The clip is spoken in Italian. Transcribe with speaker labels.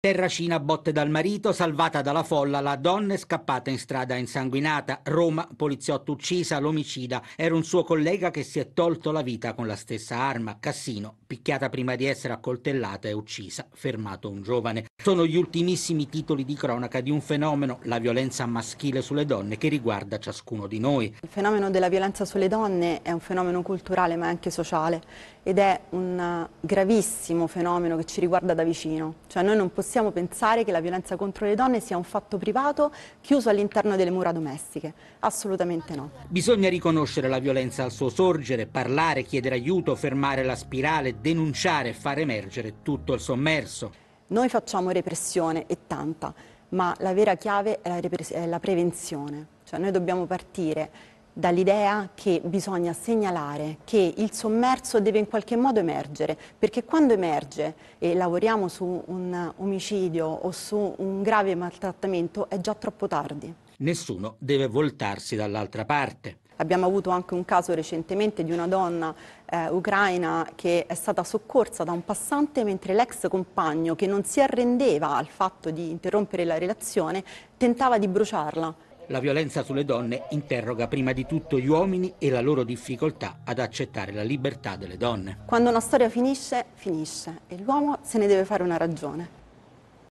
Speaker 1: Terracina botte dal marito, salvata dalla folla, la donna è scappata in strada insanguinata. Roma, poliziotto uccisa, l'omicida. Era un suo collega che si è tolto la vita con la stessa arma. Cassino, picchiata prima di essere accoltellata e uccisa, fermato un giovane. Sono gli ultimissimi titoli di cronaca di un fenomeno, la violenza maschile sulle donne, che riguarda ciascuno di noi.
Speaker 2: Il fenomeno della violenza sulle donne è un fenomeno culturale ma anche sociale ed è un gravissimo fenomeno che ci riguarda da vicino. Cioè noi non possiamo possiamo pensare che la violenza contro le donne sia un fatto privato chiuso all'interno delle mura domestiche. Assolutamente no.
Speaker 1: Bisogna riconoscere la violenza al suo sorgere, parlare, chiedere aiuto, fermare la spirale, denunciare, e far emergere tutto il sommerso.
Speaker 2: Noi facciamo repressione e tanta, ma la vera chiave è la, è la prevenzione. Cioè noi dobbiamo partire dall'idea che bisogna segnalare che il sommerso deve in qualche modo emergere, perché quando emerge e lavoriamo su un omicidio o su un grave maltrattamento è già troppo tardi.
Speaker 1: Nessuno deve voltarsi dall'altra parte.
Speaker 2: Abbiamo avuto anche un caso recentemente di una donna eh, ucraina che è stata soccorsa da un passante mentre l'ex compagno, che non si arrendeva al fatto di interrompere la relazione, tentava di bruciarla.
Speaker 1: La violenza sulle donne interroga prima di tutto gli uomini e la loro difficoltà ad accettare la libertà delle donne.
Speaker 2: Quando una storia finisce, finisce e l'uomo se ne deve fare una ragione.